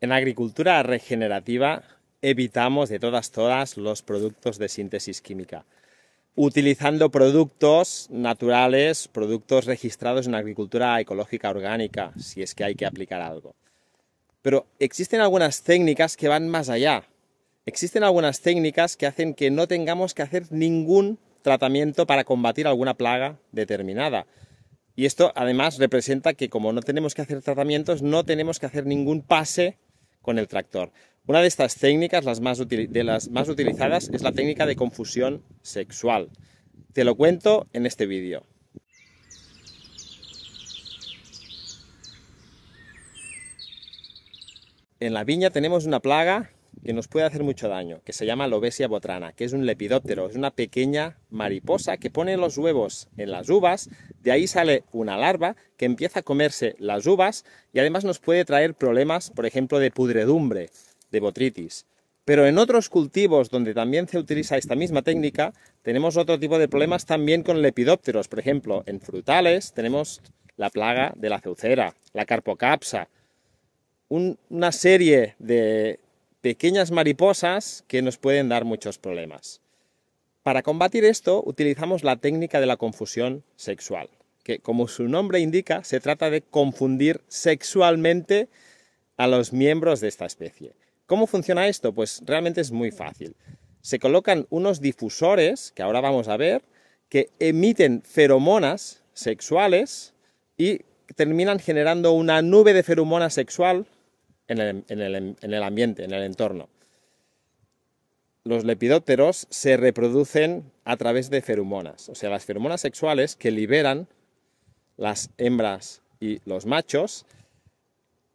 En agricultura regenerativa evitamos de todas todas los productos de síntesis química, utilizando productos naturales, productos registrados en agricultura ecológica orgánica, si es que hay que aplicar algo. Pero existen algunas técnicas que van más allá. Existen algunas técnicas que hacen que no tengamos que hacer ningún tratamiento para combatir alguna plaga determinada. Y esto además representa que como no tenemos que hacer tratamientos, no tenemos que hacer ningún pase con el tractor. Una de estas técnicas, las más de las más utilizadas, es la técnica de confusión sexual. Te lo cuento en este vídeo. En la viña tenemos una plaga que nos puede hacer mucho daño, que se llama Lobesia botrana, que es un lepidóptero, es una pequeña mariposa que pone los huevos en las uvas de ahí sale una larva que empieza a comerse las uvas y además nos puede traer problemas, por ejemplo, de pudredumbre, de botritis. Pero en otros cultivos donde también se utiliza esta misma técnica, tenemos otro tipo de problemas también con lepidópteros. Por ejemplo, en frutales tenemos la plaga de la ceucera, la carpocapsa, una serie de pequeñas mariposas que nos pueden dar muchos problemas. Para combatir esto utilizamos la técnica de la confusión sexual, que como su nombre indica, se trata de confundir sexualmente a los miembros de esta especie. ¿Cómo funciona esto? Pues realmente es muy fácil. Se colocan unos difusores, que ahora vamos a ver, que emiten feromonas sexuales y terminan generando una nube de feromona sexual en el, en el ambiente, en el entorno los lepidóteros se reproducen a través de feromonas, o sea, las feromonas sexuales que liberan las hembras y los machos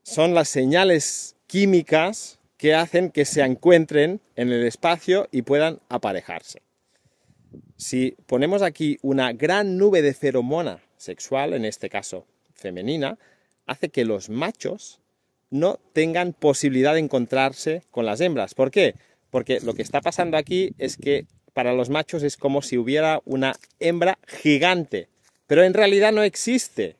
son las señales químicas que hacen que se encuentren en el espacio y puedan aparejarse. Si ponemos aquí una gran nube de feromona sexual, en este caso femenina, hace que los machos no tengan posibilidad de encontrarse con las hembras. ¿Por qué? porque lo que está pasando aquí es que para los machos es como si hubiera una hembra gigante, pero en realidad no existe.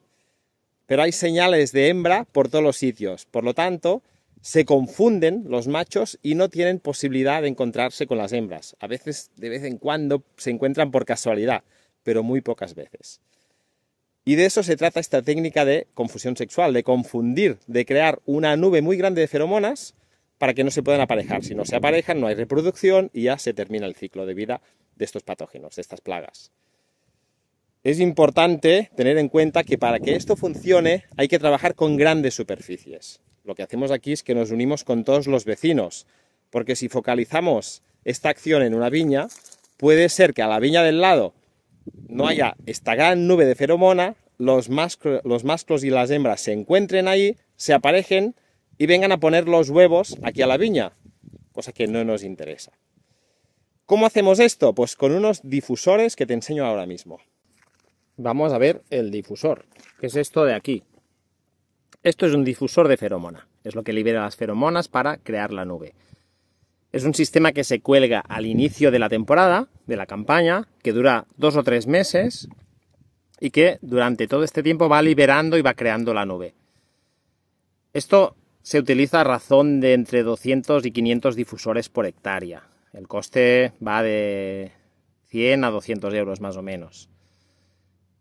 Pero hay señales de hembra por todos los sitios, por lo tanto se confunden los machos y no tienen posibilidad de encontrarse con las hembras. A veces, de vez en cuando, se encuentran por casualidad, pero muy pocas veces. Y de eso se trata esta técnica de confusión sexual, de confundir, de crear una nube muy grande de feromonas para que no se puedan aparejar. Si no se aparejan, no hay reproducción y ya se termina el ciclo de vida de estos patógenos, de estas plagas. Es importante tener en cuenta que para que esto funcione hay que trabajar con grandes superficies. Lo que hacemos aquí es que nos unimos con todos los vecinos, porque si focalizamos esta acción en una viña, puede ser que a la viña del lado no haya esta gran nube de feromona, los, masclos, y las hembras se encuentren ahí, se aparejen y vengan a poner los huevos aquí a la viña, cosa que no nos interesa. ¿Cómo hacemos esto? Pues con unos difusores que te enseño ahora mismo. Vamos a ver el difusor, que es esto de aquí. Esto es un difusor de feromona, es lo que libera las feromonas para crear la nube. Es un sistema que se cuelga al inicio de la temporada, de la campaña, que dura dos o tres meses y que durante todo este tiempo va liberando y va creando la nube. Esto se utiliza a razón de entre 200 y 500 difusores por hectárea. El coste va de 100 a 200 euros más o menos.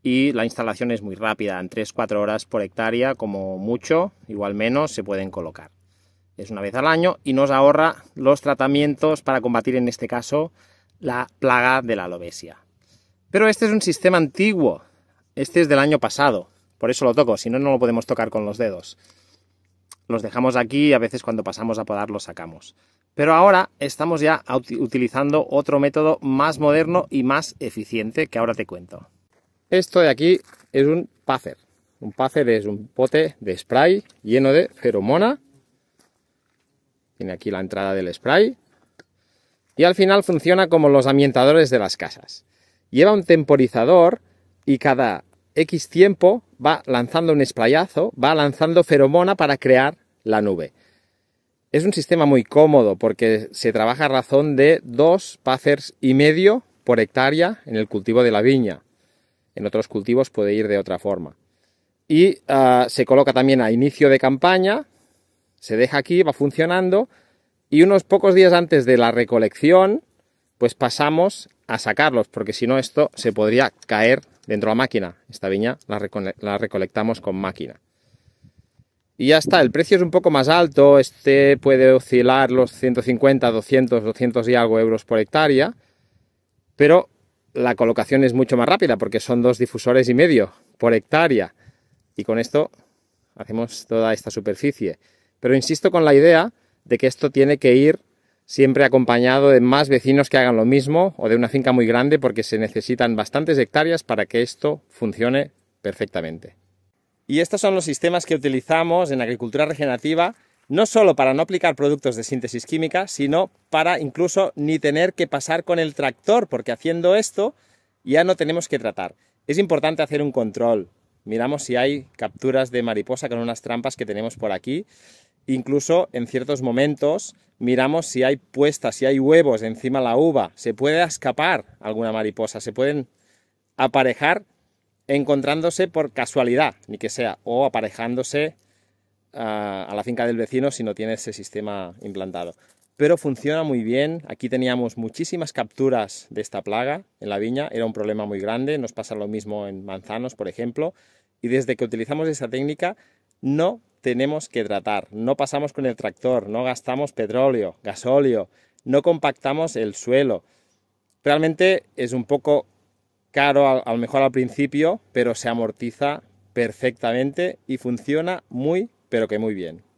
Y la instalación es muy rápida, en 3-4 horas por hectárea, como mucho, igual menos, se pueden colocar. Es una vez al año y nos ahorra los tratamientos para combatir, en este caso, la plaga de la alobesia. Pero este es un sistema antiguo, este es del año pasado, por eso lo toco, si no, no lo podemos tocar con los dedos los dejamos aquí y a veces cuando pasamos a podar los sacamos. Pero ahora estamos ya utilizando otro método más moderno y más eficiente que ahora te cuento. Esto de aquí es un pacer. Un pacer es un pote de spray lleno de feromona. Tiene aquí la entrada del spray. Y al final funciona como los ambientadores de las casas. Lleva un temporizador y cada X tiempo va lanzando un sprayazo, va lanzando feromona para crear la nube. Es un sistema muy cómodo porque se trabaja a razón de dos pacers y medio por hectárea en el cultivo de la viña. En otros cultivos puede ir de otra forma. Y ah, se coloca también a inicio de campaña, se deja aquí, va funcionando, y unos pocos días antes de la recolección, pues pasamos a sacarlos, porque si no esto se podría caer dentro de la máquina. Esta viña la recolectamos con máquina y ya está, el precio es un poco más alto, este puede oscilar los 150, 200, 200 y algo euros por hectárea, pero la colocación es mucho más rápida porque son dos difusores y medio por hectárea y con esto hacemos toda esta superficie. Pero insisto con la idea de que esto tiene que ir siempre acompañado de más vecinos que hagan lo mismo o de una finca muy grande porque se necesitan bastantes hectáreas para que esto funcione perfectamente. Y estos son los sistemas que utilizamos en agricultura regenerativa, no solo para no aplicar productos de síntesis química, sino para incluso ni tener que pasar con el tractor, porque haciendo esto ya no tenemos que tratar. Es importante hacer un control. Miramos si hay capturas de mariposa con unas trampas que tenemos por aquí. Incluso en ciertos momentos miramos si hay puestas, si hay huevos encima de la uva. Se puede escapar alguna mariposa, se pueden aparejar encontrándose por casualidad, ni que sea, o aparejándose ah, a, la finca del vecino si no tiene ese sistema implantado. Pero funciona muy bien, aquí teníamos muchísimas capturas de esta plaga en la viña, era un problema muy grande, nos pasa lo mismo en manzanos, por ejemplo, y desde que utilizamos esa técnica no tenemos que tratar, no pasamos con el tractor, no gastamos petróleo, gasóleo, no compactamos el suelo. Realmente es un poco caro al mejor al principio, pero se amortiza perfectamente y funciona muy, pero que muy bien.